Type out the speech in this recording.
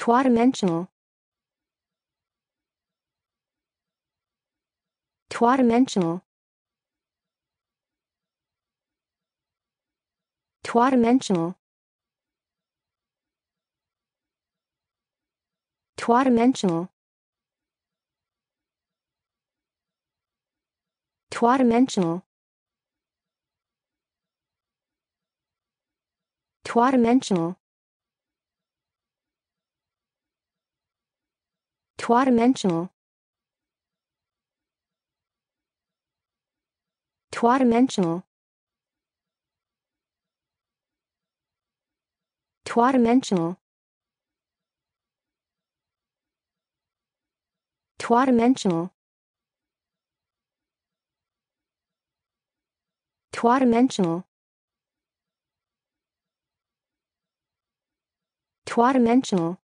Twa-dimensional Twa-dimensional Twa-dimensional dimensional dimensional dimensional Two-dimensional. Two-dimensional. Two-dimensional.